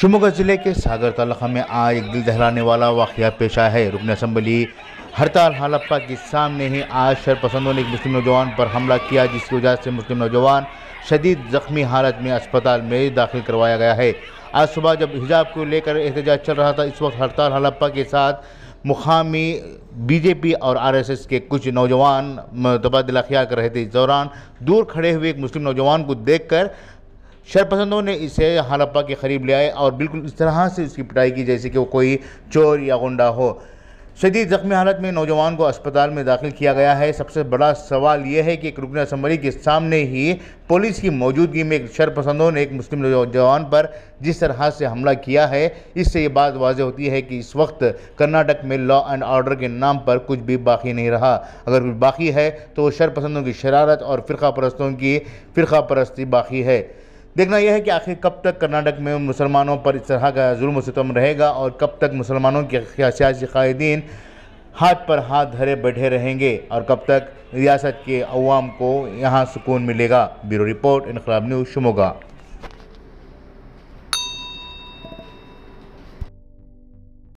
शिमोगा ज़िले के सागर तलखा में आज एक दिल दहलाने वाला वाक़ पेश आया है रुकन असम्बली हड़ताल हलप्पा के सामने ही आज शरपसंदों ने एक मुस्लिम नौजवान पर हमला किया जिसकी वजह से मुस्लिम नौजवान शदीद ज़ख्मी हालत में अस्पताल में दाखिल करवाया गया है आज सुबह जब हिजाब को लेकर एहतजाज चल रहा था इस वक्त हड़ताल हलप्पा के साथ मुकामी बीजेपी और आरएसएस के कुछ नौजवान तबादला ख्याल कर रहे थे इस दौरान दूर खड़े हुए एक मुस्लिम नौजवान को देखकर शरपसंदों ने इसे हड़प्पा के करीब ले आए और बिल्कुल इस तरह से इसकी पिटाई की जैसे कि वो कोई चोर या गुंडा हो शदीद जख्मी हालत में नौजवान को अस्पताल में दाखिल किया गया है सबसे बड़ा सवाल यह है कि एक रुकन असम्बली के सामने ही पुलिस की मौजूदगी में एक शरपसंदों ने एक मुस्लिम नौजवान पर जिस तरह से हमला किया है इससे ये बात वाजह होती है कि इस वक्त कर्नाटक में लॉ एंड ऑर्डर के नाम पर कुछ भी बाकी नहीं रहा अगर कुछ बाकी है तो शरपसंदों की शरारत और फ़िरका परस्तों की फ़िरका परस्ती बाकी है देखना यह है कि आखिर कब तक कर्नाटक में मुसलमानों पर इस तरह का जुल्म सितम रहेगा और कब तक मुसलमानों के सियासी कायदीन हाथ पर हाथ धरे बैठे रहेंगे और कब तक रियासत के अवाम को यहाँ सुकून मिलेगा ब्यूरो रिपोर्ट इनकलाब न्यूज़ शुमोगा